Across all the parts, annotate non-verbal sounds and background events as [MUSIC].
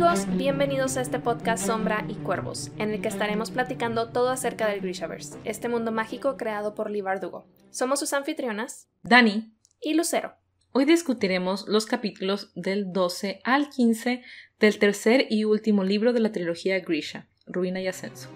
amigos, bienvenidos a este podcast Sombra y Cuervos, en el que estaremos platicando todo acerca del Grishaverse, este mundo mágico creado por Lee Bardugo. Somos sus anfitrionas, Dani y Lucero. Hoy discutiremos los capítulos del 12 al 15 del tercer y último libro de la trilogía Grisha, Ruina y Ascenso.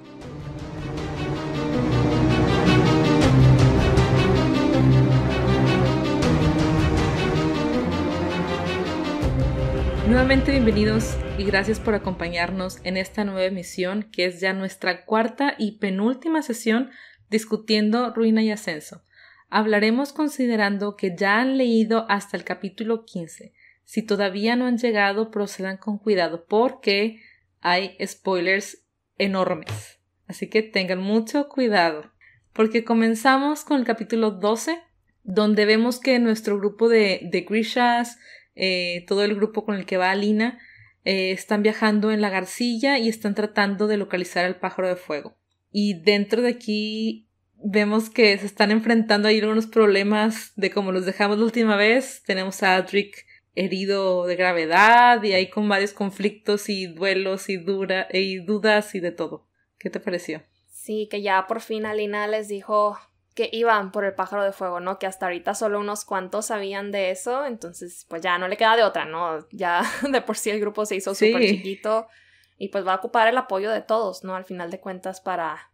Nuevamente bienvenidos y gracias por acompañarnos en esta nueva emisión que es ya nuestra cuarta y penúltima sesión discutiendo ruina y ascenso. Hablaremos considerando que ya han leído hasta el capítulo 15. Si todavía no han llegado, procedan con cuidado porque hay spoilers enormes. Así que tengan mucho cuidado. Porque comenzamos con el capítulo 12, donde vemos que nuestro grupo de, de Grishas eh, todo el grupo con el que va Alina, eh, están viajando en la Garcilla y están tratando de localizar al pájaro de fuego. Y dentro de aquí vemos que se están enfrentando ahí algunos problemas de como los dejamos la última vez. Tenemos a Adric herido de gravedad y ahí con varios conflictos y duelos y, dura, y dudas y de todo. ¿Qué te pareció? Sí, que ya por fin Alina les dijo que iban por el pájaro de fuego, ¿no? Que hasta ahorita solo unos cuantos sabían de eso, entonces pues ya no le queda de otra, ¿no? Ya [LAUGHS] de por sí el grupo se hizo súper chiquito y pues va a ocupar el apoyo de todos, ¿no? Al final de cuentas para,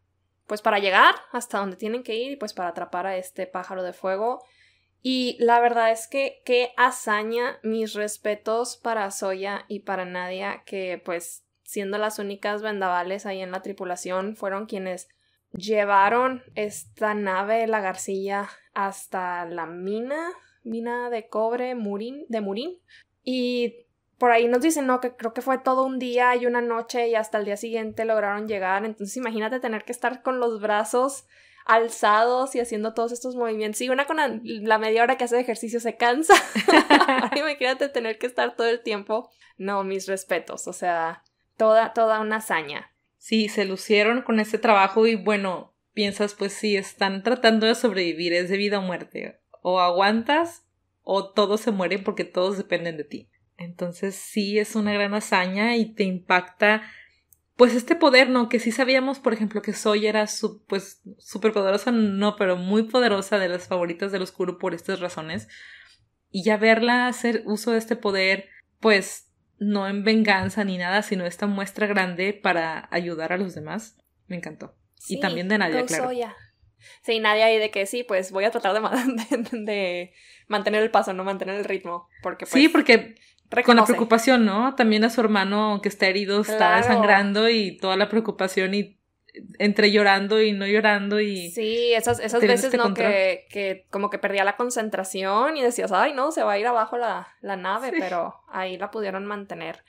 pues para llegar hasta donde tienen que ir y pues para atrapar a este pájaro de fuego. Y la verdad es que qué hazaña, mis respetos para Soya y para Nadia, que pues siendo las únicas vendavales ahí en la tripulación, fueron quienes llevaron esta nave, la Garcilla, hasta la mina, mina de cobre Murín, de Murín. Y por ahí nos dicen, no, que creo que fue todo un día y una noche y hasta el día siguiente lograron llegar. Entonces imagínate tener que estar con los brazos alzados y haciendo todos estos movimientos. Y una con la, media hora que hace ejercicio se cansa. [LAUGHS] imagínate tener que estar todo el tiempo. No, mis respetos, o sea, toda, toda una hazaña sí, se lucieron con ese trabajo y bueno, piensas pues sí, están tratando de sobrevivir, es de vida o muerte. O aguantas o todos se mueren porque todos dependen de ti. Entonces sí es una gran hazaña y te impacta pues este poder, ¿no? Que sí sabíamos, por ejemplo, que Soy era su, pues súper poderosa, no, pero muy poderosa de las favoritas del oscuro por estas razones. Y ya verla hacer uso de este poder, pues no en venganza ni nada, sino esta muestra grande para ayudar a los demás. Me encantó. y también de Nadia, claro. ya Sí, Nadia ahí de que sí, pues voy a tratar de, [LAUGHS] mantener el paso, no mantener el ritmo. Porque, sí, pues, porque con la preocupación, ¿no? También a su hermano que está herido, está sangrando y toda la preocupación y entre llorando y no llorando y... Sí, esas, esas veces, este ¿no? Que, que, como que perdía la concentración y decías, ay, no, se va a ir abajo la, la nave, pero ahí la pudieron mantener.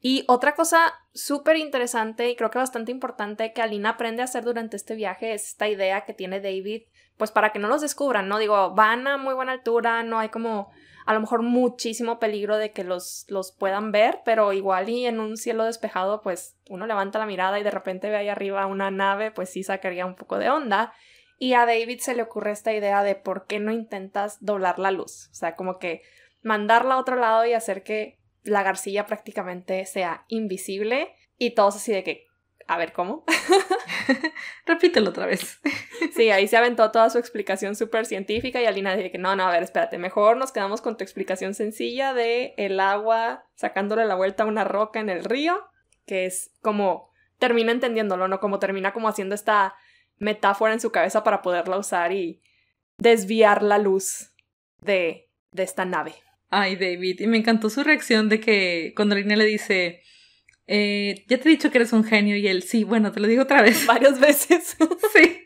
Y otra cosa súper interesante y creo que bastante importante que Alina aprende a hacer durante este viaje es esta idea que tiene David, pues para que no los descubran, ¿no? Digo, van a muy buena altura, no hay como a lo mejor muchísimo peligro de que los, los puedan ver, pero igual y en un cielo despejado, pues uno levanta la mirada y de repente ve ahí arriba una nave, pues sí sacaría un poco de onda. Y a David se le ocurre esta idea de por qué no intentas doblar la luz, o sea, como que mandarla a otro lado y hacer que la garcilla prácticamente sea invisible y todos así de que a ver cómo. [LAUGHS] Repítelo otra vez. [LAUGHS] sí, ahí se aventó toda su explicación súper científica y Alina dice que no, no, a ver, espérate, mejor nos quedamos con tu explicación sencilla de el agua sacándole la vuelta a una roca en el río, que es como termina entendiéndolo, ¿no? Como termina como haciendo esta metáfora en su cabeza para poderla usar y desviar la luz de, de esta nave. Ay, David, y me encantó su reacción de que cuando Alina le dice, eh, ya te he dicho que eres un genio y él sí, bueno, te lo digo otra vez. [LAUGHS] Varias veces. [LAUGHS] sí.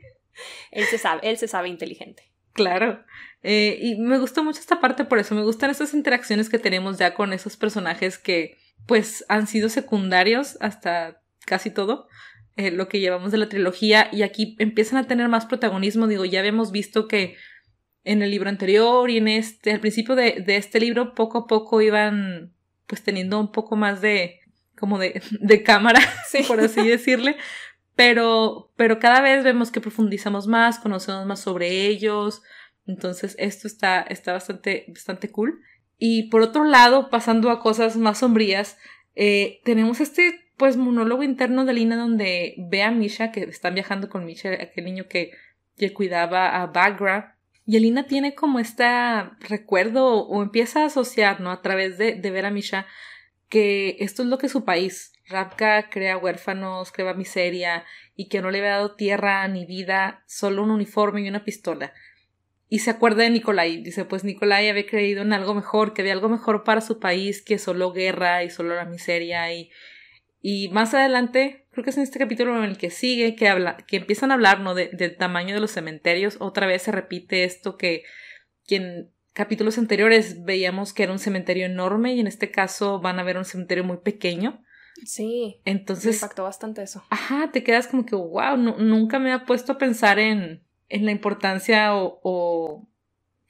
Él se sabe, él se sabe inteligente. Claro. Eh, y me gustó mucho esta parte por eso. Me gustan esas interacciones que tenemos ya con esos personajes que pues han sido secundarios hasta casi todo. Eh, lo que llevamos de la trilogía y aquí empiezan a tener más protagonismo. Digo, ya habíamos visto que en el libro anterior y en este, al principio de, de este libro, poco a poco iban pues teniendo un poco más de, como de, de cámara, [LAUGHS] por así decirle. Pero, pero cada vez vemos que profundizamos más, conocemos más sobre ellos. Entonces, esto está, está bastante, bastante cool. Y por otro lado, pasando a cosas más sombrías, eh, tenemos este pues monólogo interno de Lina donde ve a Misha, que están viajando con Misha, aquel niño que, que cuidaba a Bagra. Y Alina tiene como este recuerdo o empieza a asociar, ¿no? A través de, de ver a Misha, que esto es lo que su país. Rabka, crea huérfanos, crea miseria, y que no le había dado tierra ni vida, solo un uniforme y una pistola. Y se acuerda de Nicolai. Dice, pues Nicolai había creído en algo mejor, que había algo mejor para su país que solo guerra y solo la miseria. Y, y más adelante, creo que es en este capítulo en el que sigue, que, habla, que empiezan a hablar ¿no? del tamaño de los cementerios. Otra vez se repite esto que quien capítulos anteriores veíamos que era un cementerio enorme y en este caso van a ver un cementerio muy pequeño. Sí. Entonces. impactó bastante eso. Ajá, te quedas como que, wow, nunca me ha puesto a pensar en, en la importancia o,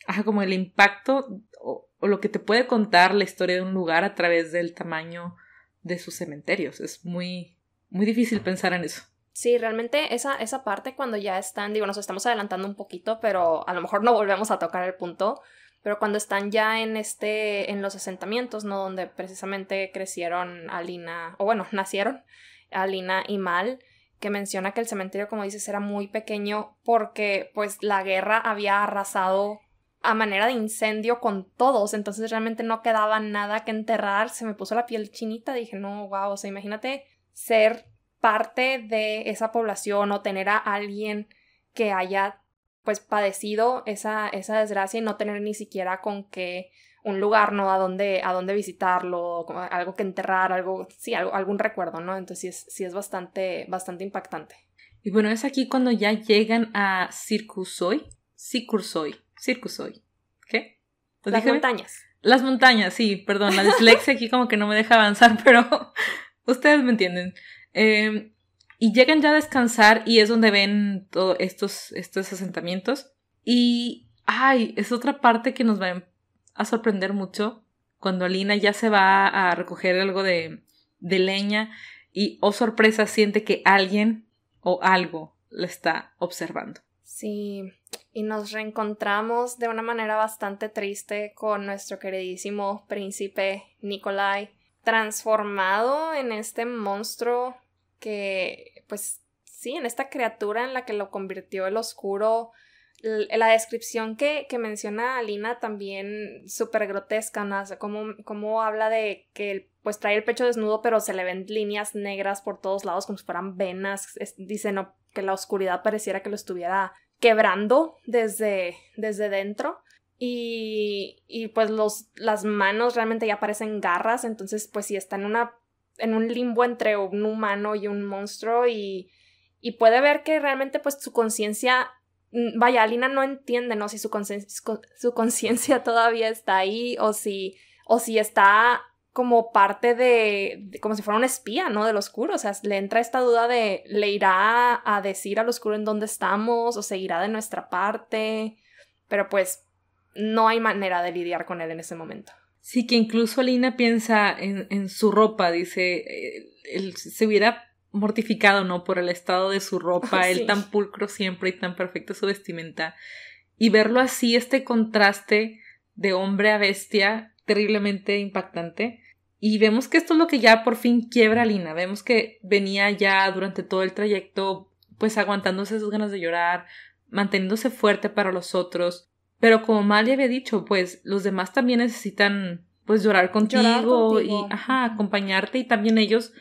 Ajá, como el impacto o, lo que te puede contar la historia de un lugar a través del tamaño de sus cementerios. Es muy, muy difícil pensar en eso. Sí, realmente esa, esa parte cuando ya están, digo, nos estamos adelantando un poquito, pero a lo mejor no volvemos a tocar el punto pero cuando están ya en este, en los asentamientos, ¿no? Donde precisamente crecieron Alina, o bueno, [LAUGHS] nacieron Alina y Mal, que menciona que el cementerio, como dices, era muy pequeño porque pues la guerra había arrasado a manera de incendio con todos, entonces realmente no quedaba nada que enterrar, se me puso la piel chinita, dije, no, wow, o sea, imagínate ser parte de esa población o tener a alguien que haya pues padecido esa, esa desgracia y no tener ni siquiera con qué un lugar, ¿no? A dónde, a dónde visitarlo, algo que enterrar, algo, sí, algo, algún recuerdo, ¿no? Entonces sí es, bastante, bastante impactante. Y bueno, es aquí cuando ya llegan a Circusoy, Circusoy, Circusoy, ¿qué? Las montañas. Las montañas, sí, perdón, la dislexia aquí como que no me deja avanzar, [LAUGHS] pero ustedes me entienden. Eh, y llegan ya a descansar y es donde ven todos estos, estos asentamientos. Y, ay, es otra parte que nos va a sorprender mucho cuando Alina ya se va a recoger algo de, de leña y, oh sorpresa, siente que alguien o algo la está observando. Sí, y nos reencontramos de una manera bastante triste con nuestro queridísimo príncipe Nikolai, transformado en este monstruo que pues sí, en esta criatura en la que lo convirtió el oscuro. La descripción que, menciona Alina también súper grotesca, ¿no? como, habla de que pues trae el pecho desnudo, pero se le ven líneas negras por todos lados como si fueran venas. dice no, que la oscuridad pareciera que lo estuviera quebrando desde, desde dentro. Y, y, pues los, las manos realmente ya parecen garras, entonces pues si está en una en un limbo entre un humano y un monstruo y, puede ver que realmente pues su conciencia, mm, vaya, Alina no entiende, ¿no? Si su conciencia [LAUGHS] todavía está ahí o si, o si está como parte de, como si fuera un espía, ¿no? Del oscuro, o sea, le entra esta duda de, ¿le irá a decir al oscuro en dónde estamos o seguirá de nuestra parte? Pero pues no hay manera de lidiar con él en ese momento. Sí, que incluso Lina piensa en, su ropa, dice, él, eh, se hubiera mortificado, ¿no? Por el estado de su ropa, él [LAUGHS] tan pulcro siempre y tan perfecta su vestimenta. Y verlo así, este contraste de hombre a bestia, terriblemente impactante. Y vemos que esto es lo que ya por fin quiebra a Lina. Vemos que venía ya durante todo el trayecto, pues aguantándose sus ganas de llorar, manteniéndose fuerte para los otros, pero como mal había dicho, pues los demás también necesitan pues llorar contigo, y acompañarte y también ellos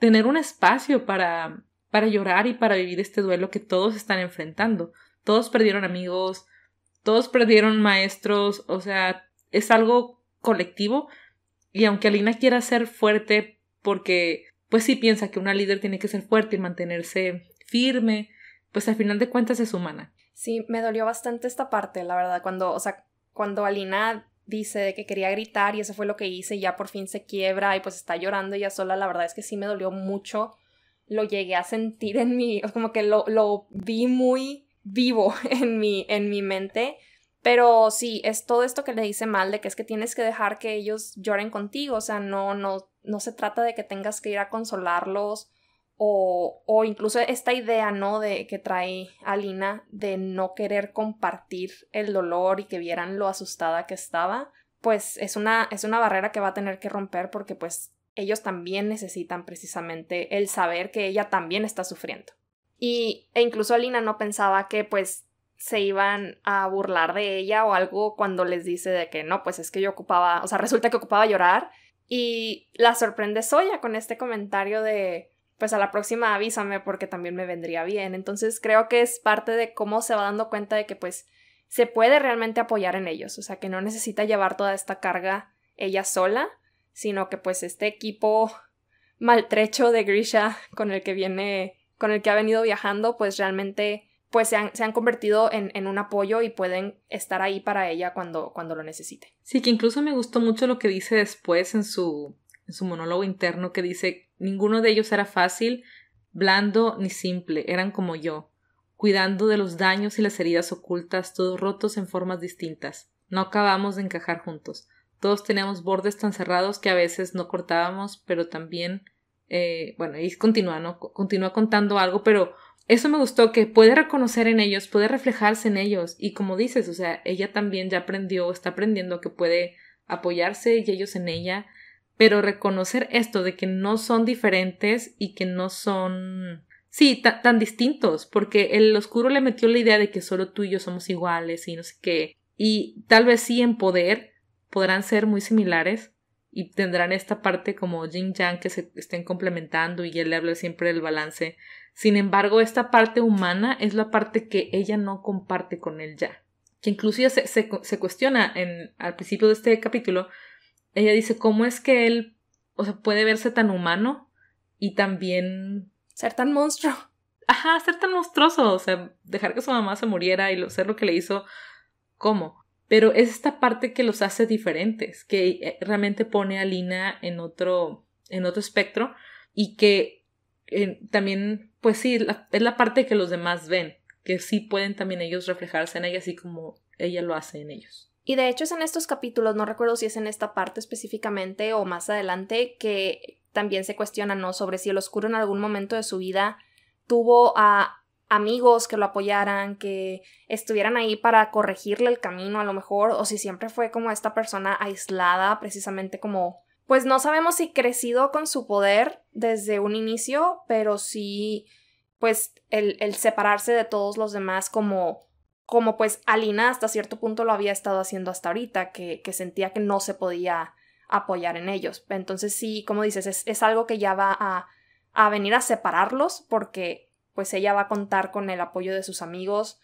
tener un espacio para para llorar y para vivir este duelo que todos están enfrentando. Todos perdieron amigos, todos perdieron maestros, o sea, es algo colectivo y aunque Alina quiera ser fuerte porque pues si piensa que una líder tiene que ser fuerte y mantenerse firme, pues al final de cuentas es humana Sí, me dolió bastante esta parte, la verdad, cuando, o sea, cuando Alina dice de que quería gritar y eso fue lo que hice, y ya por fin se quiebra y pues está llorando ella sola, la verdad es que sí me dolió mucho, lo llegué a sentir en mí como que lo, lo vi muy vivo [LAUGHS] en mi, en mi mente, pero sí, es todo esto que le dice mal de que es que tienes que dejar que ellos lloren contigo, o sea, no, no, no se trata de que tengas que ir a consolarlos o, incluso esta idea, ¿no? De que trae Alina de no querer compartir el dolor y que vieran lo asustada que estaba, pues es una, es una barrera que va a tener que romper porque pues ellos también necesitan precisamente el saber que ella también está sufriendo. Y, e incluso Alina no pensaba que pues se iban a burlar de ella o algo cuando les dice de que no, pues es que yo ocupaba, o sea, resulta que ocupaba llorar. Y la sorprende Zoya con este comentario de, pues a la próxima avísame porque también me vendría bien. Entonces creo que es parte de cómo se va dando cuenta de que pues se puede realmente apoyar en ellos, o sea, que no necesita llevar toda esta carga ella sola, sino que pues este equipo maltrecho de Grisha con el que viene, con el que ha venido viajando, pues realmente pues se han, convertido en, un apoyo y pueden estar ahí para ella cuando, cuando lo necesite. Sí, que incluso me gustó mucho lo que dice después en su, en su monólogo interno, que dice Ninguno de ellos era fácil, blando ni simple, eran como yo, cuidando de los daños y las heridas ocultas, todos rotos en formas distintas. No acabamos de encajar juntos. Todos teníamos bordes tan cerrados que a veces no cortábamos, pero también eh, bueno, y continúa, ¿no? Continúa contando algo, pero eso me gustó, que puede reconocer en ellos, puede reflejarse en ellos, y como dices, o sea, ella también ya aprendió, está aprendiendo que puede apoyarse y ellos en ella, pero reconocer esto de que no son diferentes y que no son, sí, tan distintos, porque el oscuro le metió la idea de que solo tú y yo somos iguales y no sé qué, y tal vez sí en poder podrán ser muy similares y tendrán esta parte como yin yang que se estén complementando y él le habla siempre del balance. Sin embargo, esta parte humana es la parte que ella no comparte con él ya. Que inclusive se, se, se cuestiona en, al principio de este capítulo ella dice, ¿cómo es que él, o sea, puede verse tan humano y también... Ser tan monstruo. Ajá, ser tan monstruoso, o sea, dejar que su mamá se muriera y ser lo que le hizo, ¿cómo? Pero es esta parte que los hace diferentes, que eh, realmente pone a Lina en otro, en otro espectro y que eh, también, pues sí, es la parte que los demás ven, que sí pueden también ellos reflejarse en ella, así como ella lo hace en ellos. Y de hecho es en estos capítulos, no recuerdo si es en esta parte específicamente o más adelante, que también se cuestiona, ¿no? Sobre si el oscuro en algún momento de su vida tuvo a amigos que lo apoyaran, que estuvieran ahí para corregirle el camino a lo mejor, o si siempre fue como esta persona aislada, precisamente como, pues no sabemos si crecido con su poder desde un inicio, pero sí, pues el, el separarse de todos los demás como como pues Alina hasta cierto punto lo había estado haciendo hasta ahorita, que, que sentía que no se podía apoyar en ellos. Entonces sí, como dices, es, algo que ya va a, a, venir a separarlos porque pues ella va a contar con el apoyo de sus amigos,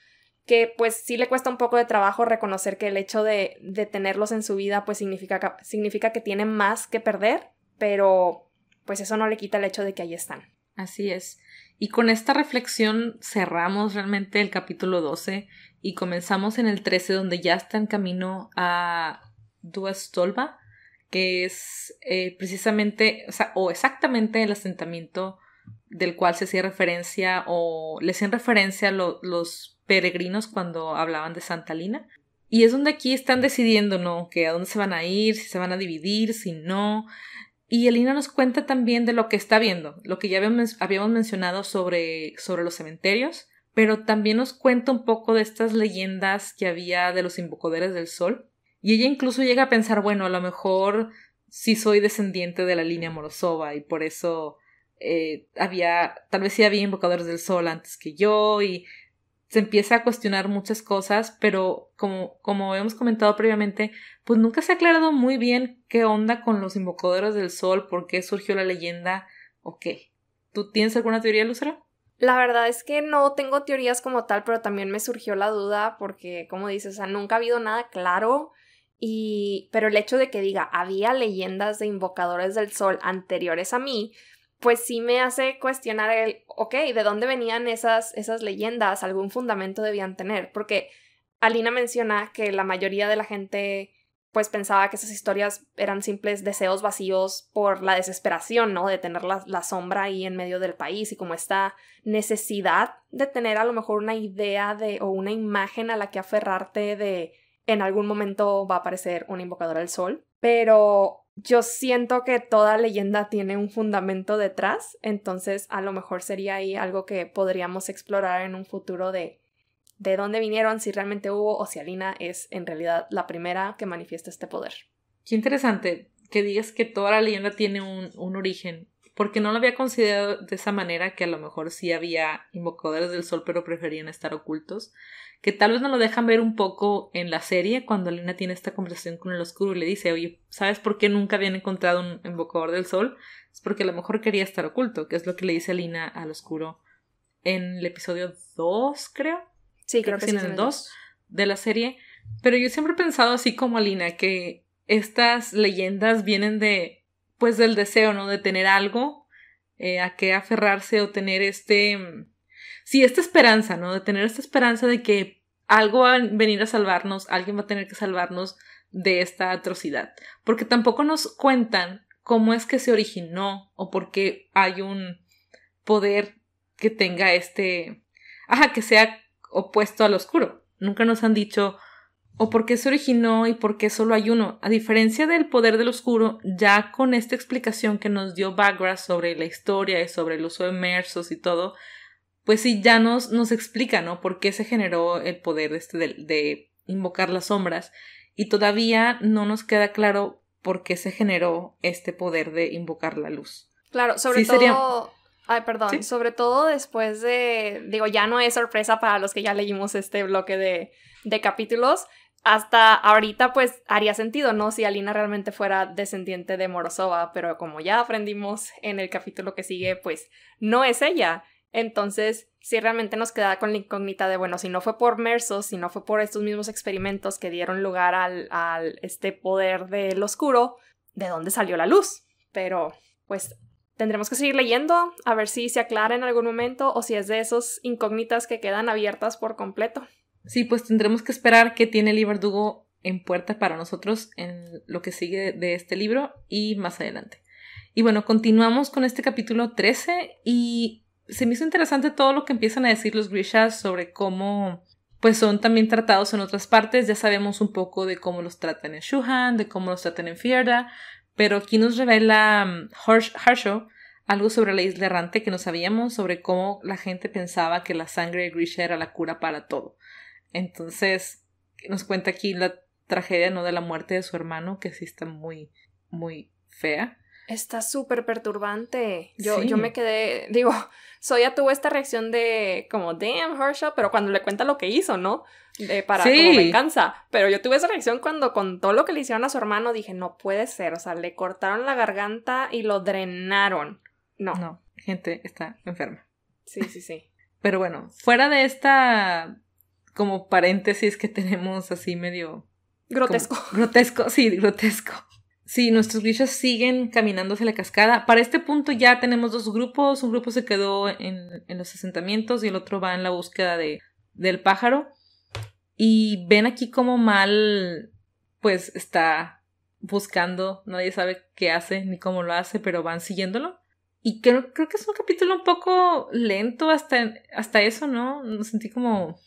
que pues sí le cuesta un poco de trabajo reconocer que el hecho de, de tenerlos en su vida pues significa que, significa que tiene más que perder, pero pues eso no le quita el hecho de que ahí están. Así es. Y con esta reflexión cerramos realmente el capítulo 12 y comenzamos en el 13 donde ya está en camino a Duastolba, que es eh, precisamente, o, exactamente el asentamiento del cual se hacía referencia o le hacían referencia los peregrinos cuando hablaban de Santa Lina. Y es donde aquí están decidiendo, ¿no? Que a dónde se van a ir, si se van a dividir, si no. Y Elina nos cuenta también de lo que está viendo, lo que ya habíamos mencionado sobre, sobre los cementerios, pero también nos cuenta un poco de estas leyendas que había de los invocadores del sol. Y ella incluso llega a pensar, bueno, a lo mejor sí soy descendiente de la línea Morozova y por eso eh, había, tal vez sí había invocadores del sol antes que yo y se empieza a cuestionar muchas cosas, pero como, como hemos comentado previamente, pues nunca se ha aclarado muy bien qué onda con los invocadores del sol, por qué surgió la leyenda o qué. ¿Tú tienes alguna teoría, Lucero? La verdad es que no tengo teorías como tal, pero también me surgió la duda porque, como dices, nunca ha habido nada claro. Y, pero el hecho de que diga, había leyendas de invocadores del sol anteriores a mí, pues sí me hace cuestionar el, ok, ¿de dónde venían esas, esas leyendas? ¿Algún fundamento debían tener? Porque Alina menciona que la mayoría de la gente pues pensaba que esas historias eran simples deseos vacíos por la desesperación, ¿no? De tener la, sombra ahí en medio del país y como esta necesidad de tener a lo mejor una idea de o una imagen a la que aferrarte de en algún momento va a aparecer una invocadora del sol. Pero yo siento que toda leyenda tiene un fundamento detrás, entonces a lo mejor sería ahí algo que podríamos explorar en un futuro de de dónde vinieron, si realmente hubo o si Alina es en realidad la primera que manifiesta este poder. Qué interesante que digas que toda la leyenda tiene un, un origen porque no lo había considerado de esa manera que a lo mejor sí había invocadores del sol pero preferían estar ocultos, que tal vez no lo dejan ver un poco en la serie cuando Lina tiene esta conversación con el oscuro y le dice, oye, ¿sabes por qué nunca habían encontrado un invocador del sol? Es porque a lo mejor quería estar oculto, que es lo que le dice Lina al oscuro en el episodio 2, creo. Sí, creo, que, sí, en el 2 de la serie. Pero yo siempre he pensado así como Alina, que estas leyendas vienen de pues del deseo, ¿no? De tener algo eh, a qué aferrarse o tener este, mm, sí, esta esperanza, ¿no? De tener esta esperanza de que algo va a venir a salvarnos, alguien va a tener que salvarnos de esta atrocidad, porque tampoco nos cuentan cómo es que se originó o por qué hay un poder que tenga este, ajá, que sea opuesto al oscuro. Nunca nos han dicho o por qué se originó y por qué solo hay uno. A diferencia del poder del oscuro, ya con esta explicación que nos dio Bagra sobre la historia y sobre el uso de y todo, pues sí, ya nos, nos explica, ¿no? Por qué se generó el poder este de, invocar las sombras. Y todavía no nos queda claro por qué se generó este poder de invocar la luz. Claro, sobre todo. Sería... Ay, perdón. Sobre todo después de. Digo, ya no es sorpresa para los que ya leímos este bloque de, de capítulos hasta ahorita pues haría sentido, ¿no? Si Alina realmente fuera descendiente de Morozova, pero como ya aprendimos en el capítulo que sigue, pues no es ella. Entonces, si realmente nos queda con la incógnita de, bueno, si no fue por Merso, si no fue por estos mismos experimentos que dieron lugar al, este poder del oscuro, ¿de dónde salió la luz? Pero, pues, tendremos que seguir leyendo a ver si se aclara en algún momento o si es de esas incógnitas que quedan abiertas por completo. Sí, pues tendremos que esperar qué tiene el Iberdugo en puerta para nosotros en lo que sigue de este libro y más adelante. Y bueno, continuamos con este capítulo 13 y se me hizo interesante todo lo que empiezan a decir los Grishas sobre cómo pues son también tratados en otras partes. Ya sabemos un poco de cómo los tratan en Shuhan, de cómo los tratan en Fierda, pero aquí nos revela um, Harsho algo sobre la isla errante que no sabíamos, sobre cómo la gente pensaba que la sangre de Grisha era la cura para todo. Entonces, nos cuenta aquí la tragedia, ¿no? De la muerte de su hermano, que sí está muy, muy fea. Está súper perturbante. Yo, yo me quedé, digo, [LAUGHS] Soya tuvo esta reacción de como, damn, Herschel, pero cuando le cuenta lo que hizo, ¿no? para sí. me cansa. Pero yo tuve esa reacción cuando contó lo que le hicieron a su hermano, dije, no puede ser, o sea, le cortaron la garganta y lo drenaron. No. No, gente está enferma. Sí, sí, sí. [LAUGHS] pero bueno, fuera de esta como paréntesis que tenemos así medio... Grotesco. [LAUGHS] grotesco, sí, grotesco. Sí, nuestros bichos siguen caminando hacia la cascada. Para este punto ya tenemos dos grupos. Un grupo se quedó en, en los asentamientos y el otro va en la búsqueda de, del pájaro. Y ven aquí como Mal, pues está buscando. Nadie sabe qué hace ni cómo lo hace, pero van siguiéndolo. Y creo, creo que es un capítulo un poco lento hasta, hasta eso, ¿no? Me sentí como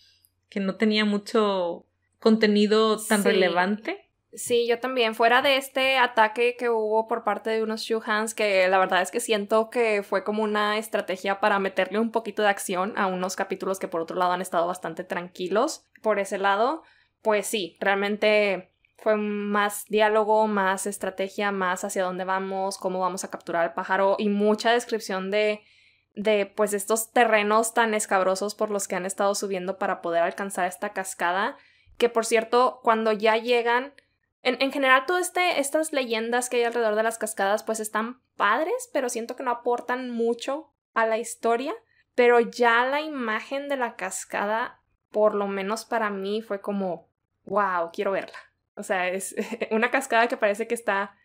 que no tenía mucho contenido tan relevante. Sí, yo también. Fuera de este ataque que hubo por parte de unos Shuhans, que la verdad es que siento que fue como una estrategia para meterle un poquito de acción a unos capítulos que por otro lado han estado bastante tranquilos por ese lado, pues sí, realmente fue más diálogo, más estrategia, más hacia dónde vamos, cómo vamos a capturar al pájaro y mucha descripción de de pues estos terrenos tan escabrosos por los que han estado subiendo para poder alcanzar esta cascada, que por cierto, cuando ya llegan, en, general todas este, estas leyendas que hay alrededor de las cascadas pues están padres, pero siento que no aportan mucho a la historia, pero ya la imagen de la cascada, por lo menos para mí, fue como, wow, quiero verla. O sea, es [LAUGHS] una cascada que parece que está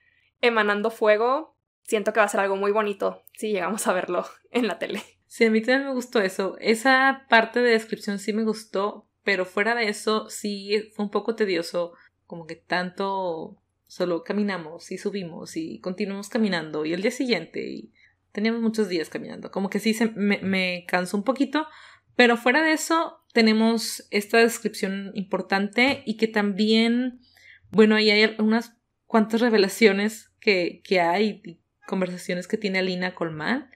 emanando fuego siento que va a ser algo muy bonito si llegamos a verlo [LAUGHS] en la tele. Sí, a mí también me gustó eso. Esa parte de descripción sí me gustó, pero fuera de eso sí fue un poco tedioso, como que tanto solo caminamos y subimos y continuamos caminando y el día siguiente y teníamos muchos días caminando, como que sí se, me, cansó un poquito, pero fuera de eso tenemos esta descripción importante y que también, bueno, ahí hay unas cuantas revelaciones que, que hay conversaciones que tiene Alina con Mal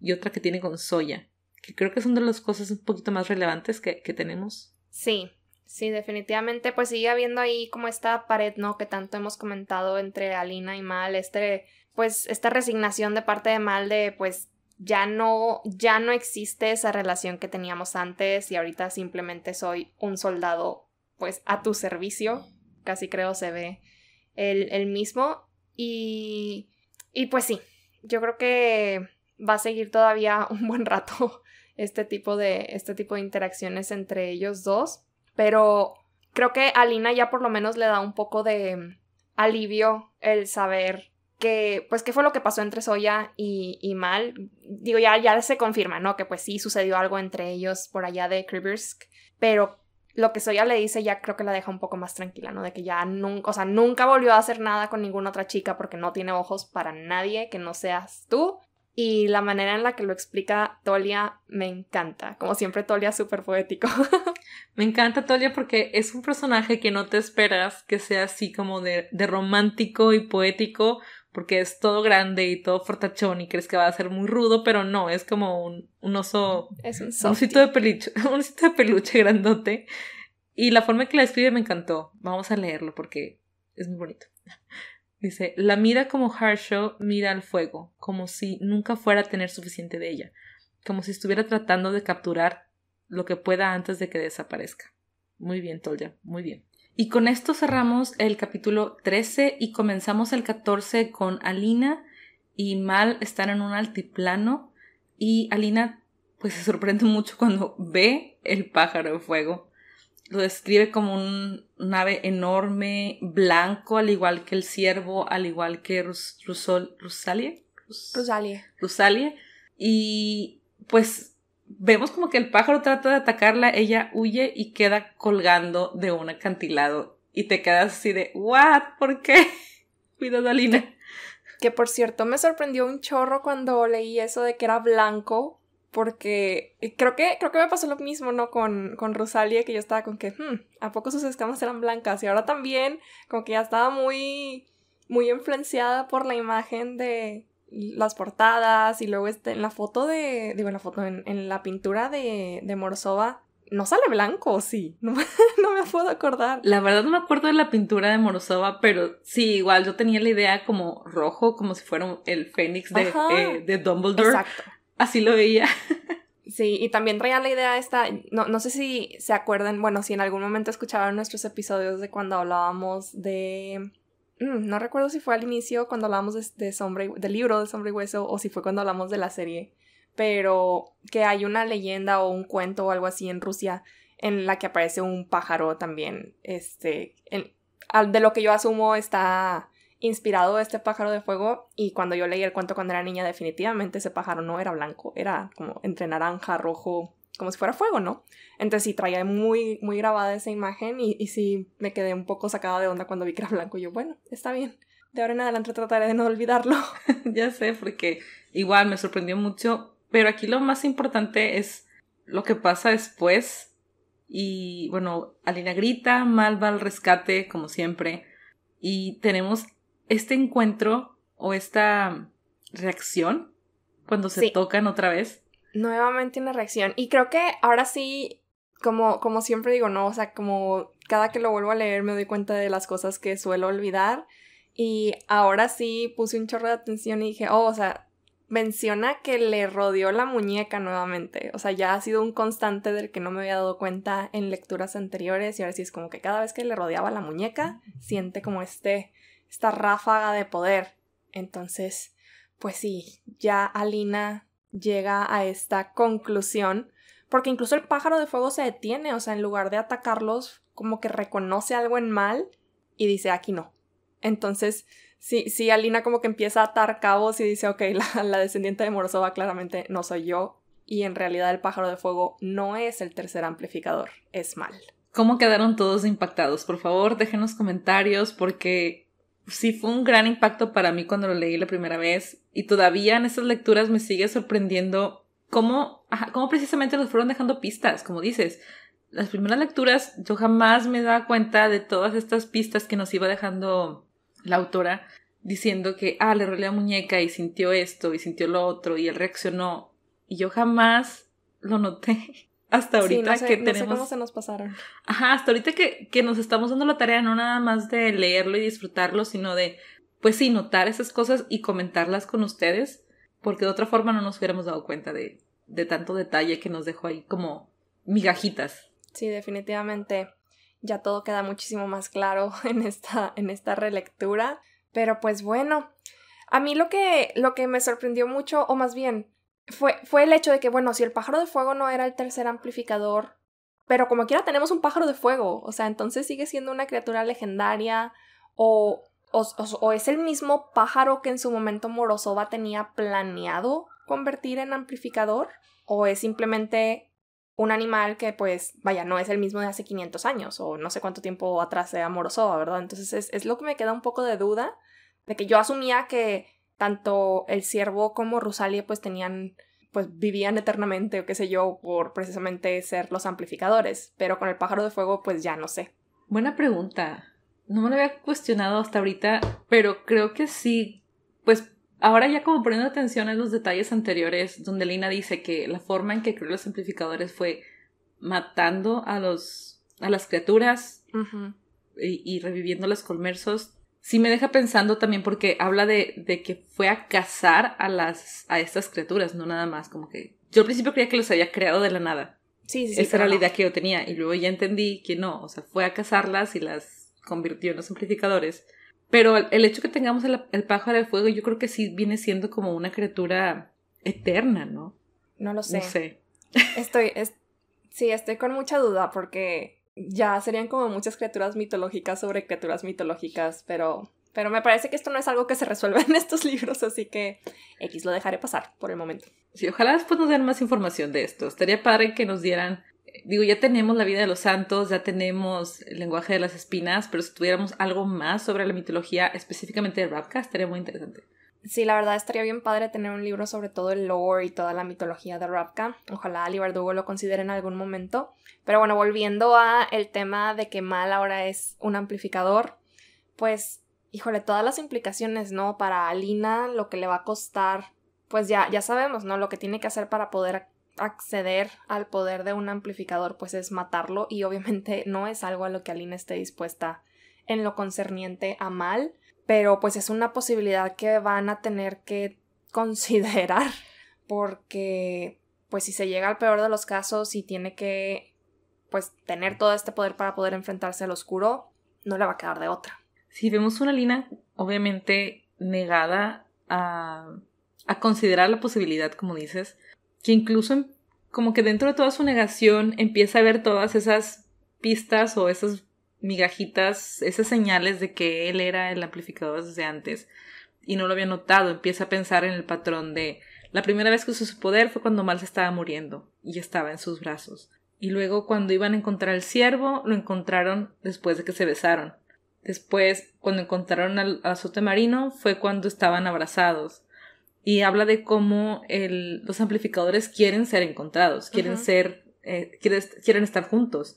y otra que tiene con Soya, que creo que son de las cosas un poquito más relevantes que, que tenemos. Sí, sí, definitivamente, pues sigue habiendo ahí como esta pared, ¿no? Que tanto hemos comentado entre Alina y Mal, este, pues esta resignación de parte de Mal de, pues, ya no, ya no existe esa relación que teníamos antes y ahorita simplemente soy un soldado, pues, a tu servicio, casi creo se ve el, el mismo y y pues sí, yo creo que va a seguir todavía un buen rato [LAUGHS] este tipo de, este tipo de interacciones entre ellos dos, pero creo que a Lina ya por lo menos le da un poco de alivio el saber que, pues, qué fue lo que pasó entre Soya y, Mal. Digo, ya, ya se confirma, ¿no? Que pues sí sucedió algo entre ellos por allá de Kribirsk, pero lo que Soya le dice ya creo que la deja un poco más tranquila, ¿no? De que ya nunca, o sea, nunca volvió a hacer nada con ninguna otra chica porque no tiene ojos para nadie que no seas tú. Y la manera en la que lo explica Tolia me encanta. Como siempre, Tolia es súper poético. [LAUGHS] me encanta Tolia porque es un personaje que no te esperas que sea así como de, de romántico y poético porque es todo grande y todo fortachón y crees que va a ser muy rudo, pero no, es como un, un oso. Es un, osito de peluche, [LAUGHS] un osito de peluche grandote. Y la forma en que la escribe me encantó. Vamos a leerlo porque es muy bonito. [LAUGHS] Dice, la mira como Harshaw mira al fuego, como si nunca fuera a tener suficiente de ella, como si estuviera tratando de capturar lo que pueda antes de que desaparezca. Muy bien, Tolja, muy bien. Y con esto cerramos el capítulo 13 y comenzamos el 14 con Alina y Mal estar en un altiplano y Alina pues se sorprende mucho cuando ve el pájaro de fuego. Lo describe como un, nave enorme, blanco, al igual que el ciervo, al igual que Rusalie. Rusalie. Rusalie. Y pues vemos como que el pájaro trata de atacarla, ella huye y queda colgando de un acantilado y te quedas así de, ¿what? ¿Por qué? [LAUGHS] Cuidado, Alina. Que por cierto, me sorprendió un chorro cuando leí eso de que era blanco, porque creo que, creo que me pasó lo mismo, ¿no? Con, con Rosalia, que yo estaba con que, hmm, ¿a poco sus escamas eran blancas? Y ahora también, como que ya estaba muy, muy influenciada por la imagen de, las portadas y luego este, en la foto de, digo, en la foto, en, la pintura de, de Morozova, no sale blanco, sí, [LAUGHS] no, me puedo acordar. La verdad no me acuerdo de la pintura de Morozova, pero sí, igual yo tenía la idea como rojo, como si fuera el fénix de, eh, de Dumbledore. Exacto. Así lo veía. Sí, y también traía la idea esta, no, no sé si se acuerdan, bueno, si en algún momento escucharon nuestros episodios de cuando hablábamos de Mm, no recuerdo si fue al inicio cuando hablamos de, del libro de Sombra y Hueso o si fue cuando hablamos de la serie, pero que hay una leyenda o un cuento o algo así en Rusia en la que aparece un pájaro también. Este, de lo que yo asumo está inspirado este pájaro de fuego y cuando yo leí el cuento cuando era niña definitivamente ese pájaro no era blanco, era como entre naranja, rojo, como si fuera fuego, ¿no? Entonces sí traía muy, muy grabada esa imagen y, sí me quedé un poco sacada de onda cuando vi que era blanco. Y yo, bueno, está bien. De ahora en adelante trataré de no olvidarlo. [LAUGHS] [LAUGHS] ya sé, porque igual me sorprendió mucho. Pero aquí lo más importante es lo que pasa después. Y bueno, Alina grita, Mal va al rescate, como siempre. Y tenemos este encuentro o esta reacción cuando se tocan otra vez. Nuevamente una reacción. Y creo que ahora sí, como, como siempre digo, no, o sea, como cada que lo vuelvo a leer me doy cuenta de las cosas que suelo olvidar. Y ahora sí puse un chorro de atención y dije, oh, o sea, menciona que le rodeó la muñeca nuevamente. O sea, ya ha sido un constante del que no me había dado cuenta en lecturas anteriores. Y ahora sí es como que cada vez que le rodeaba la muñeca, siente como este, esta ráfaga de poder. Entonces, pues sí, ya Alina llega a esta conclusión, porque incluso el pájaro de fuego se detiene, o sea, en lugar de atacarlos, como que reconoce algo en mal y dice, aquí no. Entonces, sí, Alina como que empieza a atar cabos y dice, ok, [LAUGHS] la, la descendiente de Morozova claramente no soy yo, y en realidad el pájaro de fuego no es el tercer amplificador, es mal. ¿Cómo quedaron todos impactados? Por favor, déjenos comentarios porque sí fue un gran impacto para mí cuando lo leí la primera vez y todavía en estas lecturas me sigue sorprendiendo cómo, cómo precisamente nos fueron dejando pistas, como dices. Las primeras lecturas yo jamás me daba cuenta de todas estas pistas que nos iba dejando la autora diciendo que, ah, le rolé la muñeca y sintió esto y sintió lo otro y él reaccionó. Y yo jamás lo noté. [LAUGHS] hasta ahorita que tenemos. se nos pasaron. Ajá, hasta ahorita que, que nos estamos dando la tarea no nada más de leerlo y disfrutarlo, sino de, pues sí, notar esas cosas y comentarlas con ustedes, porque de otra forma no nos hubiéramos dado cuenta de, de tanto detalle que nos dejó ahí como migajitas. Sí, definitivamente. Ya todo queda muchísimo más claro [LAUGHS] en esta, en esta relectura. Pero pues bueno, a mí lo que, lo que me sorprendió mucho, o más bien, fue, el hecho de que, bueno, si el pájaro de fuego no era el tercer amplificador, pero como quiera tenemos un pájaro de fuego, o sea, entonces sigue siendo una criatura legendaria o, es el mismo pájaro que en su momento Morozova tenía planeado convertir en amplificador o es simplemente un animal que pues vaya no es el mismo de hace 500 años o no sé cuánto tiempo atrás sea Morozova, ¿verdad? Entonces es lo que me queda un poco de duda de que yo asumía que tanto el ciervo como Rosalie pues tenían pues vivían eternamente o qué sé yo por precisamente ser los amplificadores, pero con el pájaro de fuego pues ya no sé. Buena pregunta. No me lo había cuestionado hasta ahorita, pero creo que sí. Pues ahora ya como poniendo atención a los detalles anteriores, donde Lina dice que la forma en que creó los amplificadores fue matando a los a las criaturas y, reviviendo los colmersos sí me deja pensando también porque habla de, de, que fue a cazar a las a estas criaturas, no nada más, como que yo al principio creía que los había creado de la nada. Sí, sí, Esa era la idea que yo tenía y luego ya entendí que no, o sea, fue a cazarlas y las convirtió en los amplificadores. Pero el, hecho que tengamos el, pájaro de fuego yo creo que sí viene siendo como una criatura eterna, ¿no? No lo sé. No sé. Estoy, es, sí, estoy con mucha duda porque ya serían como muchas criaturas mitológicas sobre criaturas mitológicas, pero, pero me parece que esto no es algo que se resuelva [LAUGHS] en estos libros, así que X lo dejaré pasar por el momento. Sí, ojalá después nos den más información de esto. Estaría padre que nos dieran, digo, ya tenemos la vida de los santos, ya tenemos el lenguaje de las espinas, pero si tuviéramos algo más sobre la mitología específicamente de Rapka, estaría muy interesante. Sí, la verdad estaría bien padre tener un libro sobre todo el lore y toda la mitología de Ravka. Ojalá Ali lo considere en algún momento. Pero bueno, volviendo a el tema de que Mal ahora es un amplificador, pues, híjole, todas las implicaciones, ¿no? Para Alina, lo que le va a costar, pues ya, ya sabemos, ¿no? Lo que tiene que hacer para poder acceder al poder de un amplificador, pues es matarlo y obviamente [LAUGHS] no es algo a lo que Alina esté dispuesta en lo concerniente a Mal pero pues es una posibilidad que van a tener que [LAUGHS] considerar porque pues si se llega al peor de los casos y tiene que pues tener todo este poder para poder enfrentarse al oscuro, no le va a quedar de otra. Si vemos una Lina obviamente negada a, a considerar la posibilidad, como dices, que incluso como que dentro de toda su negación empieza a ver todas esas pistas o esas migajitas, esas señales de que él era el amplificador desde antes y no lo había notado. Empieza a pensar en el patrón de la primera vez que usó su poder fue cuando Mal se estaba muriendo y estaba en sus brazos. Y luego cuando iban a encontrar al ciervo, lo encontraron después de que se besaron. Después, cuando encontraron al azote marino, fue cuando estaban abrazados. Y habla de cómo el, los amplificadores quieren ser encontrados, quieren ser, eh, quieren estar juntos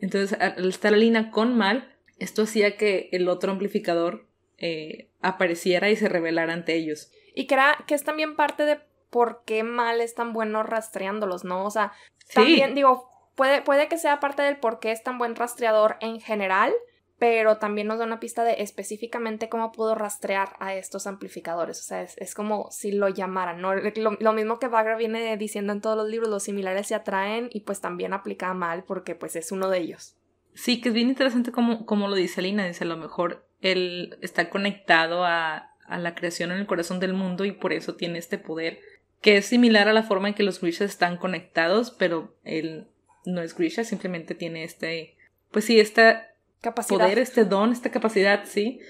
entonces, al estar Alina con Mal, esto hacía que el otro amplificador eh, apareciera y se revelara ante ellos. Y que, que es también parte de por qué Mal es tan bueno rastreándolos, ¿no? O sea, también, digo, puede, puede que sea parte del por qué es tan buen rastreador en general, pero también nos da una pista de específicamente cómo puedo rastrear a estos amplificadores. O sea, es, como si lo llamaran, ¿no? Lo, mismo que Bagra viene diciendo en todos los libros, los similares se atraen y pues también aplica mal porque pues es uno de ellos. Sí, que es bien interesante como, lo dice Lina, dice a lo mejor él está conectado a, la creación en el corazón del mundo y por eso tiene este poder, que es similar a la forma en que los Grisha están conectados, pero él no es Grisha, simplemente tiene este, pues sí, esta capacidad. poder, este don, esta capacidad, sí.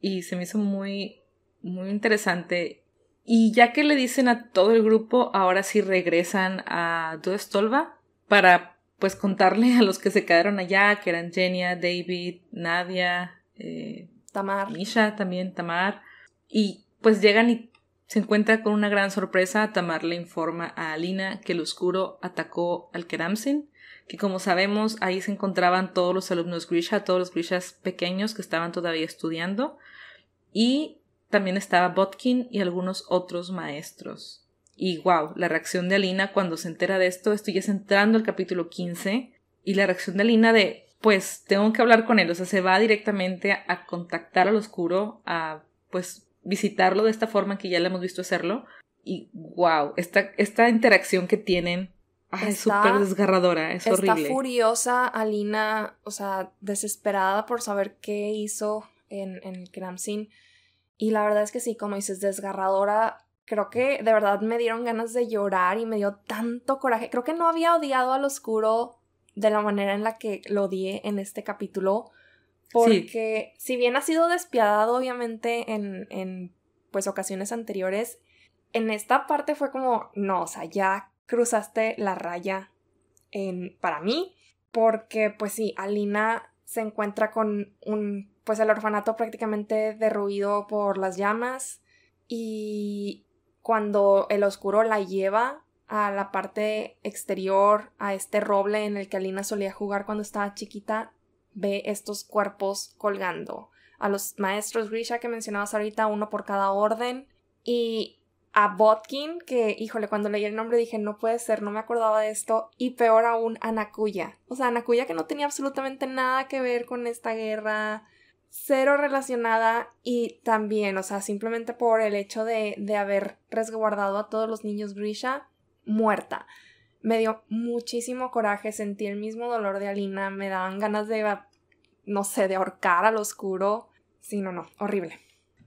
Y se me hizo muy, muy interesante. Y ya que le dicen a todo el grupo, ahora sí regresan a Duestolva para pues contarle a los que se quedaron allá, que eran Genia, David, Nadia, eh, Tamar. Misha también, Tamar. Y pues llegan y se encuentra con una gran sorpresa. Tamar le informa a Alina que el oscuro atacó al Keramsin que como sabemos ahí se encontraban todos los alumnos Grisha, todos los Grishas pequeños que estaban todavía estudiando, y también estaba Botkin y algunos otros maestros. Y wow, la reacción de Alina cuando se entera de esto, estoy ya es entrando al capítulo 15, y la reacción de Alina de, pues tengo que hablar con él, o sea, se va directamente a, a contactar al oscuro, a pues visitarlo de esta forma que ya le hemos visto hacerlo, y wow, esta, esta interacción que tienen es súper desgarradora, es horrible. Está furiosa Alina, o sea, desesperada por saber qué hizo en, en el Kramsin. Y la verdad es que sí, como dices, desgarradora. Creo que de verdad me dieron ganas de llorar y me dio tanto coraje. Creo que no había odiado al oscuro de la manera en la que lo odié en este capítulo. Porque si bien ha sido despiadado, obviamente, en, en pues ocasiones anteriores, en esta parte fue como, no, o sea, ya cruzaste la raya en, para mí, porque pues sí, Alina se encuentra con un, pues el orfanato prácticamente derruido por las llamas y cuando el oscuro la lleva a la parte exterior, a este roble en el que Alina solía jugar cuando estaba chiquita, ve estos cuerpos colgando. A los maestros Grisha que mencionabas ahorita, uno por cada orden, y a Botkin, que híjole, cuando leí el nombre dije, no puede ser, no me acordaba de esto, y peor aún, a Nakuya. O sea, Nakuya que no tenía absolutamente nada que ver con esta guerra, cero relacionada, y también, o sea, simplemente por el hecho de, de haber resguardado a todos los niños Grisha, muerta. Me dio muchísimo coraje, sentí el mismo dolor de Alina, me daban ganas de, no sé, de ahorcar al oscuro. Sí, no, no, horrible.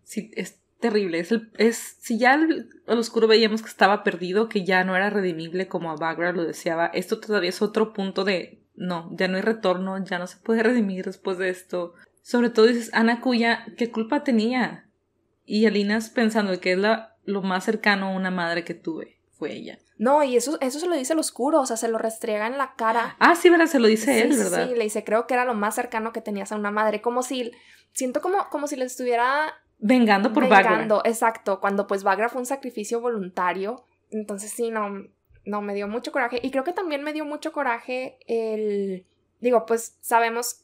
Sí, es terrible. Es, si ya el, oscuro veíamos que estaba perdido, que ya no era redimible como a Bagra lo deseaba, esto todavía es otro punto de no, ya no hay retorno, ya no se puede [LAUGHS] redimir después de esto. Sobre todo dices, Ana cuya ¿qué culpa tenía? Y Alinas pensando que es la, lo más cercano a una madre que tuve, fue ella. No, y eso, eso se lo dice el oscuro, o sea, se lo restriega en la cara. Ah, sí, ¿verdad? Se lo dice él, ¿verdad? Sí, le dice, creo que era lo más cercano que tenías a una madre, como si, siento como, como si le estuviera Vengando por Vengando, exacto. Cuando pues Bagra fue un sacrificio voluntario. Entonces sí, no, no, me dio mucho coraje. Y creo que también me dio mucho coraje el... Digo, pues sabemos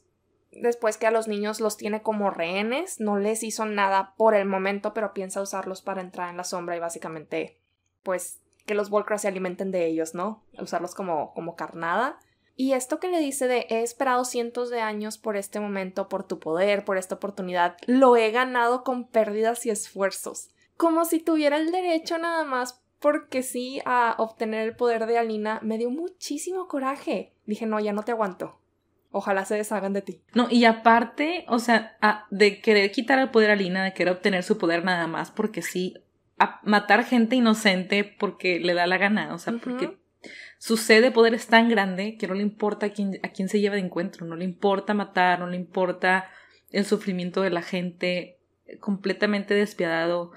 después que a los niños los tiene como rehenes. No les hizo nada por el momento, pero piensa usarlos para entrar en la sombra y básicamente, pues, que los Volcra se alimenten de ellos, ¿no? Usarlos como, como carnada. Y esto que le dice de he esperado cientos de años por este momento, por tu poder, por esta oportunidad, lo he ganado con pérdidas y esfuerzos. Como si tuviera el derecho nada más porque sí a obtener el poder de Alina, me dio muchísimo coraje. Dije, no, ya no te aguanto. Ojalá se deshagan de ti. No, y aparte, o sea, de querer quitar el poder a Alina, de querer obtener su poder nada más porque sí, a matar gente inocente porque le da la gana, o sea, porque sucede poder es tan grande que no le importa a quién, a quién se lleva de encuentro, no le importa matar, no le importa el sufrimiento de la gente, eh, completamente despiadado,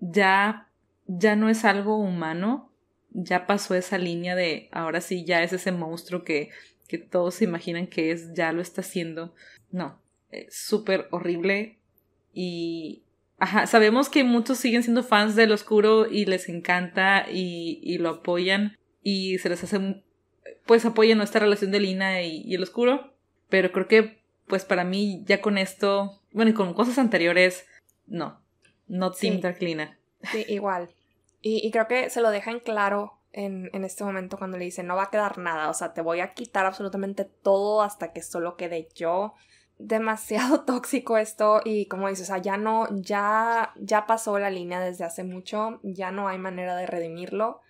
ya, ya no es algo humano, ya pasó esa línea de ahora sí ya es ese monstruo que, todos se imaginan que es, ya lo está haciendo. No, es súper horrible y... sabemos que muchos siguen siendo fans del oscuro y les encanta y, y lo apoyan, y se les hace, pues apoyan nuestra relación de Lina y, el oscuro, pero creo que, pues para mí, ya con esto, bueno, y con cosas anteriores, no, no Team sí. Dark Sí, igual. Y, y, creo que se lo dejan claro en, en este momento cuando le dice no va a quedar nada, o sea, te voy a quitar absolutamente todo hasta que solo quede yo demasiado [LAUGHS] tóxico esto y como dices, o sea, ya no, ya, ya pasó la línea desde hace mucho, ya no hay manera de redimirlo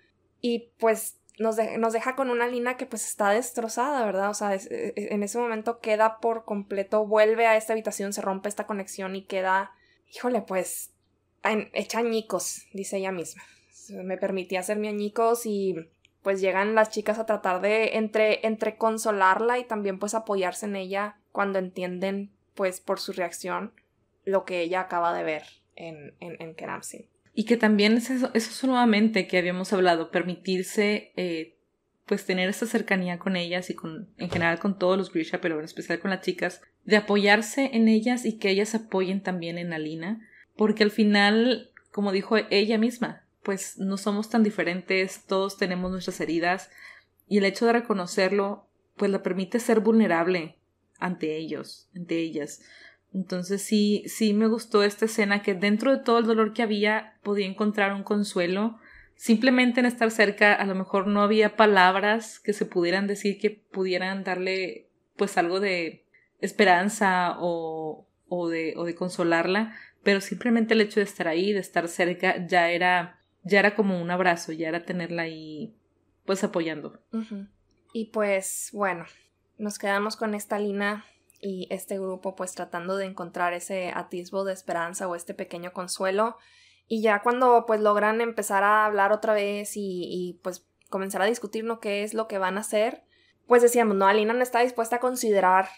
y pues nos, deja con una Lina que pues está destrozada, ¿verdad? O sea, e-, e-, en ese momento queda por completo, vuelve a esta habitación, se rompe esta conexión y queda, híjole, pues, hecha añicos, dice ella misma. Me permití hacerme añicos y pues llegan las chicas a tratar de entre, entre consolarla y también pues apoyarse en ella cuando entienden pues por su reacción lo que ella acaba de ver en, en, en y que también es eso, eso es nuevamente que habíamos hablado, permitirse eh, pues tener esa cercanía con ellas y con, en general con todos los Grisha, pero en especial con las chicas, de apoyarse en ellas y que ellas apoyen también en Alina, porque al final, como dijo ella misma, pues no somos tan diferentes, todos tenemos nuestras heridas y el hecho de reconocerlo, pues la permite ser vulnerable ante ellos, ante ellas, entonces sí, sí me gustó esta escena que dentro de todo el dolor que había podía encontrar un consuelo. Simplemente en estar cerca, a lo mejor no había palabras que se pudieran decir que pudieran darle pues algo de esperanza o, o, de, o de consolarla, pero simplemente el hecho de estar ahí, de estar cerca, ya era, ya era como un abrazo, ya era tenerla ahí pues apoyando. Y pues bueno, nos quedamos con esta Lina y este grupo pues tratando de encontrar ese atisbo de esperanza o este pequeño consuelo y ya cuando pues logran empezar a hablar otra vez y, pues comenzar a discutir lo qué es lo que van a hacer, pues decíamos, no, Alina no está dispuesta a considerar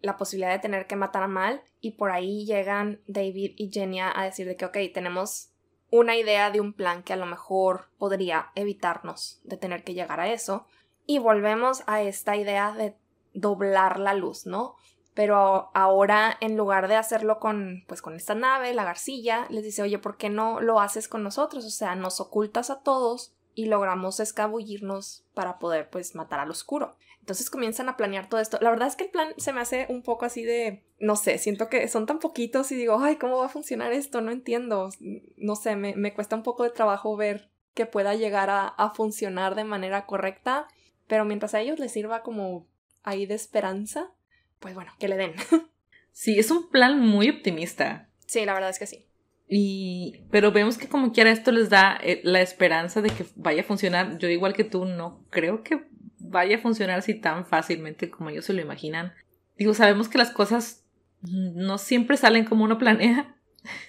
la posibilidad de tener que matar a Mal y por ahí llegan David y Genia a decir que, ok, tenemos una idea de un plan que a lo mejor podría evitarnos de tener que llegar a eso. Y volvemos a esta idea de doblar la luz, ¿no? Pero ahora en lugar de hacerlo con, pues, con esta nave, la garcilla, les dice, oye, ¿por qué no lo haces con nosotros? O sea, nos ocultas a todos y logramos escabullirnos para poder, pues, matar al oscuro. Entonces comienzan a planear todo esto. La verdad es que el plan se me hace un poco así de, no sé, siento que son tan poquitos y digo, ay, ¿cómo va a funcionar esto? No entiendo. No sé, me, cuesta un poco de trabajo ver que pueda llegar a, a funcionar de manera correcta, pero mientras a ellos les sirva como ahí de esperanza, pues bueno, que le den. [LAUGHS] Sí, es un plan muy optimista. Sí, la verdad es que sí. Y, pero vemos que como quiera esto les da eh, la esperanza de que vaya a funcionar. Yo igual que tú no creo que vaya a funcionar así tan fácilmente como ellos se lo imaginan. Digo, sabemos que las cosas no siempre salen como uno planea.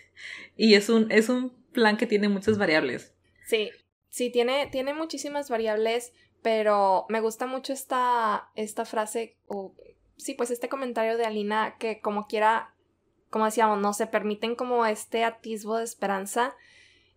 [LAUGHS] y es un, es un plan que tiene muchas variables. Sí, sí, tiene, tiene muchísimas variables pero me gusta mucho esta, esta frase, o sí, pues este comentario de Alina, que como quiera, como decíamos, no se permiten como este atisbo de esperanza.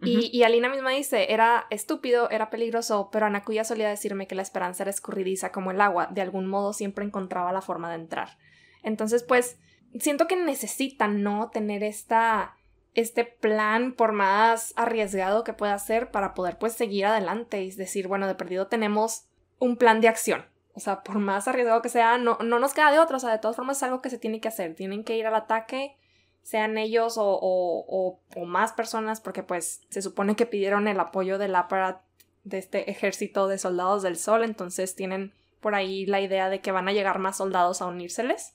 y, Alina misma dice, era estúpido, era peligroso, pero Anacuya solía decirme que la esperanza era escurridiza como el agua, de algún modo siempre encontraba la forma de entrar. Entonces, pues, siento que necesitan, ¿no? Tener esta, este plan, por más arriesgado que pueda ser, para poder pues seguir adelante y decir, bueno, de perdido tenemos un plan de acción. O sea, por más arriesgado que sea, no, no nos queda de otra. O sea, de todas formas es algo que se tiene que hacer. Tienen que ir al ataque, sean ellos o, más personas, porque pues se supone que pidieron el apoyo del aparato de este ejército de soldados del sol, entonces tienen por ahí la idea de que van a llegar más soldados a unírseles,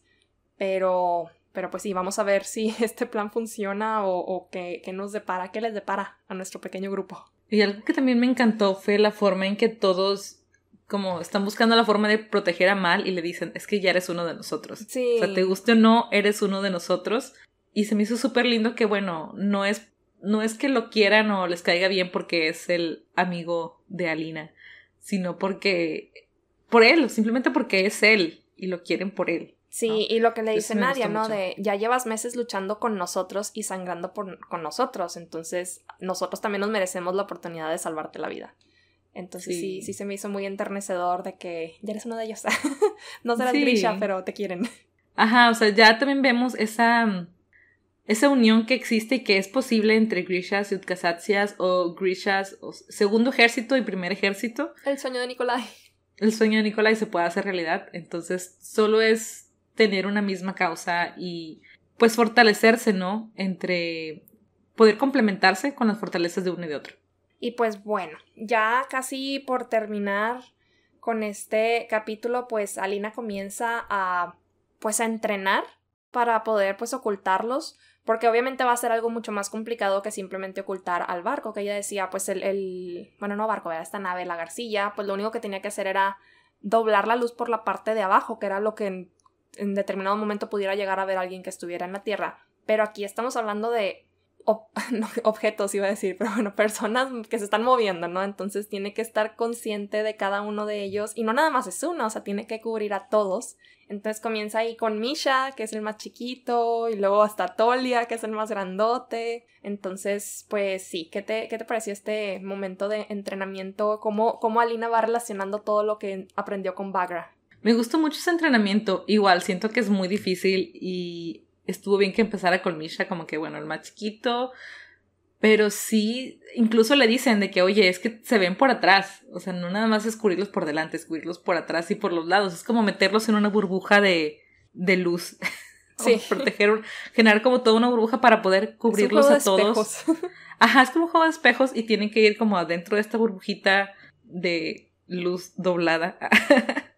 pero pero pues sí, vamos a ver si [LAUGHS] este plan funciona o, o qué, nos depara, qué les depara a nuestro pequeño grupo. Y algo que también me encantó fue la forma en que todos como están buscando la forma de proteger a Mal y le dicen, es que ya eres uno de nosotros. Sí. O sea, te guste o no, eres uno de nosotros. Y se me hizo súper lindo que, bueno, no es, no es que lo quieran o les caiga bien porque es el amigo de Alina, sino porque, por él, simplemente porque es él y lo quieren por él. Sí, y lo que le dice Nadia, ¿no? De ya llevas meses luchando con nosotros y sangrando por, con nosotros, entonces nosotros también nos merecemos la oportunidad de salvarte la vida. Entonces sí, sí, se me hizo muy enternecedor de que ya eres uno de ellos. [LAUGHS] no serás Grisha, pero te quieren. Ajá, o sea, ya también vemos esa, esa unión que existe y que es posible entre Grishas y Utkasatsias o Grishas, segundo ejército y primer ejército. El sueño de Nikolai. El sueño de Nikolai se puede hacer realidad, entonces solo es tener una misma causa y pues fortalecerse, ¿no? Entre poder complementarse con las fortalezas de uno y de otro. Y pues bueno, ya casi por terminar con este capítulo, pues Alina comienza a pues a entrenar para poder pues ocultarlos, porque obviamente va a ser algo mucho más complicado que simplemente ocultar al barco, que ella decía, pues el, el bueno, no barco, era esta nave, la Garcilla, pues lo único que tenía que hacer era doblar la luz por la parte de abajo, que era lo que en determinado momento pudiera llegar a ver a alguien que estuviera en la Tierra. Pero aquí estamos hablando de [LAUGHS] objetos, iba a decir, pero bueno, personas que se están moviendo, ¿no? Entonces tiene que estar consciente de cada uno de ellos y no nada más es uno, o sea, tiene que cubrir a todos. Entonces comienza ahí con Misha, que es el más chiquito, y luego hasta Tolia, que es el más grandote. Entonces, pues sí, ¿qué te, qué te pareció este momento de entrenamiento? ¿Cómo, ¿Cómo Alina va relacionando todo lo que aprendió con Bagra? Me gustó mucho ese entrenamiento. Igual, siento que es muy difícil y estuvo bien que empezara con Misha, como que bueno, el más chiquito. Pero sí, incluso le dicen de que, oye, es que se ven por atrás. O sea, no nada más es cubrirlos por delante, es cubrirlos por atrás y por los lados. Es como meterlos en una burbuja de, de luz. [LAUGHS] Sí. proteger, generar como toda una burbuja para poder cubrirlos a todos. Ajá, es como juego de espejos y tienen que ir como adentro de esta burbujita de luz doblada [LAUGHS]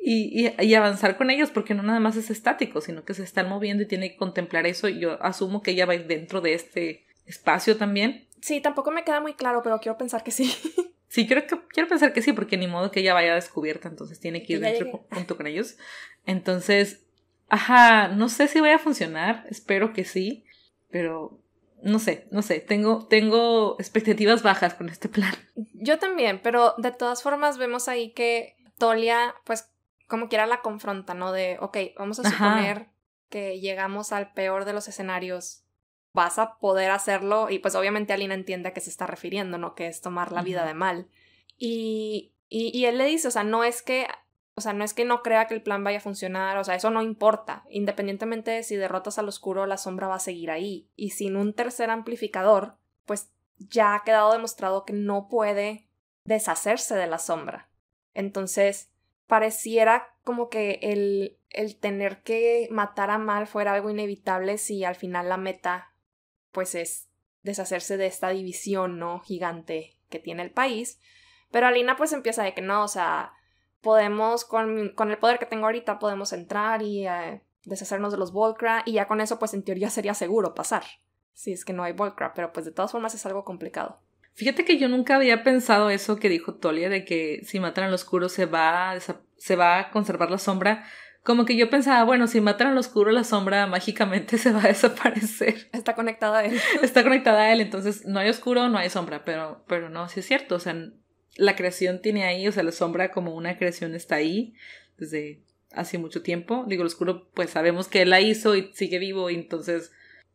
y, avanzar con ellos, porque no nada más es estático, sino que se están moviendo y tiene que contemplar eso. Y yo asumo que ella va dentro de este espacio también. Sí, tampoco me queda muy claro, pero quiero pensar que sí. [LAUGHS] Sí, quiero pensar que sí, porque ni modo que ella vaya descubierta, entonces tiene que ir dentro junto con ellos. Entonces, ajá, no sé si vaya a funcionar, espero que sí, pero no sé, no sé, tengo, tengo expectativas bajas con este plan. Yo también, pero de todas formas vemos ahí que Tolia, pues, como quiera la confronta, ¿no? De, ok, vamos a suponer que llegamos al peor de los escenarios, vas a poder hacerlo. Y pues obviamente Alina entiende a qué se está refiriendo, ¿no? Que es tomar la vida de mal. Y, y, él le dice, o sea, no es que... O sea, no es que no crea que el plan vaya a funcionar, o sea, eso no importa. Independientemente de si derrotas al oscuro, la sombra va a seguir ahí. Y sin un tercer amplificador, pues ya ha quedado demostrado que no puede deshacerse de la sombra. Entonces, pareciera como que el, tener que matar a Mal fuera algo inevitable si al final la meta, pues es deshacerse de esta división, ¿no? Gigante que tiene el país. Pero Alina pues empieza de que no, o sea, podemos, con, el poder que tengo ahorita, podemos entrar y eh, deshacernos de los Volcra y ya con eso pues en teoría sería seguro pasar. Si es que no hay Volcra, pero pues de todas formas es algo complicado. Fíjate que yo nunca había pensado eso que dijo Tolia, de que si matan al oscuro se va, a se va a conservar la sombra. Como que yo pensaba, bueno, si matan al oscuro, la sombra mágicamente [LAUGHS] se va a desaparecer. Está conectada a él. [LAUGHS] Está conectada a él, entonces no hay oscuro, no hay sombra, pero, pero no, sí es cierto. O sea, la creación tiene ahí, o sea, la sombra como una creación está ahí desde hace mucho tiempo. Digo, el oscuro, pues sabemos que él la hizo y sigue vivo, entonces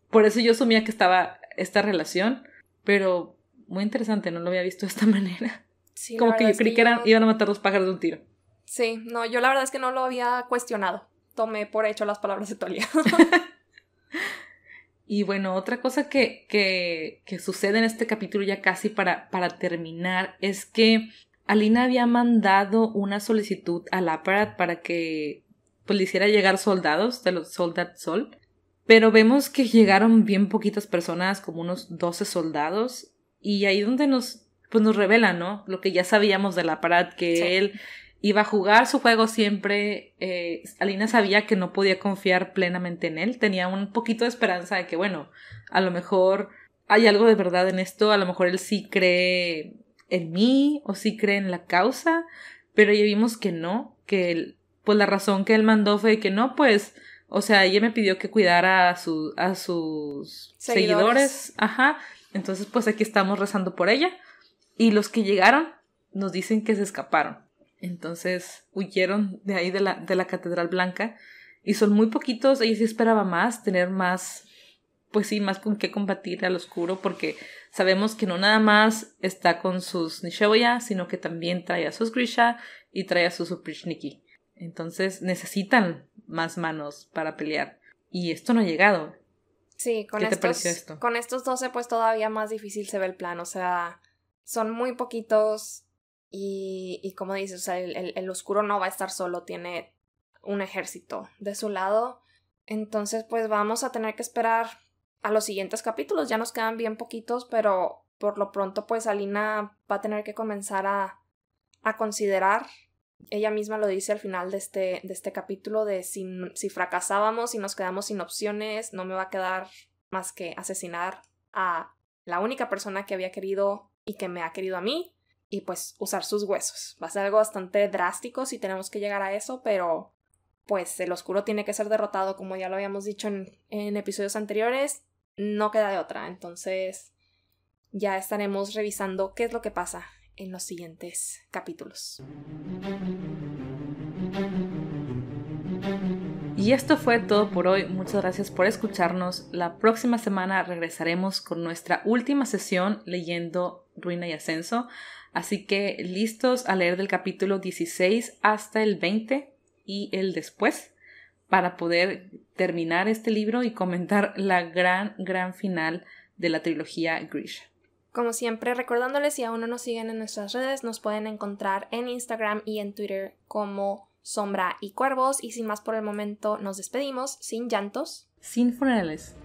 por eso yo asumía que estaba esta relación, pero muy interesante, no lo había visto de esta [LAUGHS] manera. Sí, Como que yo creí que, eran, iban a matar los pájaros de un tiro. Sí, no, yo la verdad es que no lo había cuestionado. Tomé por hecho las palabras de Tolia. [LAUGHS] y bueno, otra cosa que, que, sucede en este capítulo ya casi para, para terminar es que Alina había mandado una solicitud al Apparat para que pues, le hiciera llegar soldados de los Soldat Sol. Pero vemos que llegaron bien poquitas personas, como unos 12 soldados, y ahí donde nos, pues, nos revela, ¿no? Lo que ya sabíamos la aparat, que él iba a jugar su juego siempre. Eh, Alina sabía que no podía confiar plenamente en él, tenía un poquito de esperanza de que, bueno, a lo mejor hay algo de verdad en esto, a lo mejor él sí cree en mí o sí cree en la causa, pero ya vimos que no, que él, pues la razón que él mandó fue que no, pues, o sea, ella me pidió que cuidara a, su, a sus seguidores, ajá, entonces, pues aquí estamos rezando por ella. Y los que llegaron nos dicen que se escaparon. Entonces huyeron de ahí de la, de la Catedral Blanca. Y son muy poquitos. Ella sí esperaba más, tener más, pues sí, más con qué combatir al oscuro. Porque sabemos que no nada más está con sus Nishoya, sino que también trae a sus Grisha y trae a sus Uprishniki. Entonces necesitan más manos para pelear. Y esto no ha llegado. Sí, con, estos, con estos 12 pues todavía más difícil se ve el plan, o sea, son muy poquitos y, y como dices, o sea, el, el oscuro no va a estar solo, tiene un ejército de su lado, entonces pues vamos a tener que esperar a los siguientes capítulos, ya nos quedan bien poquitos, pero por lo pronto pues Alina va a tener que comenzar a, a considerar ella misma lo dice al final de este, de este capítulo de si, si fracasábamos y nos quedamos sin opciones, no me va a quedar más que asesinar a la única persona que había querido y que me ha querido a mí y pues usar sus huesos. Va a ser algo bastante drástico si tenemos que llegar a eso, pero pues el oscuro tiene que ser derrotado como ya lo habíamos dicho en episodios anteriores, no queda de otra. Entonces ya estaremos revisando qué es lo que pasa en los siguientes capítulos. Y esto fue todo por hoy. Muchas gracias por escucharnos. La próxima semana regresaremos con nuestra última sesión leyendo Ruina y Ascenso. Así que listos a leer del capítulo 16 hasta el 20 y el después para poder terminar este libro y comentar la gran, gran final de la trilogía Grisha. Como siempre, recordándoles si aún no nos siguen en nuestras redes, nos pueden encontrar en Instagram y en Twitter como Sombra y Cuervos. Y sin más por el momento, nos despedimos, sin llantos. Sin funerales.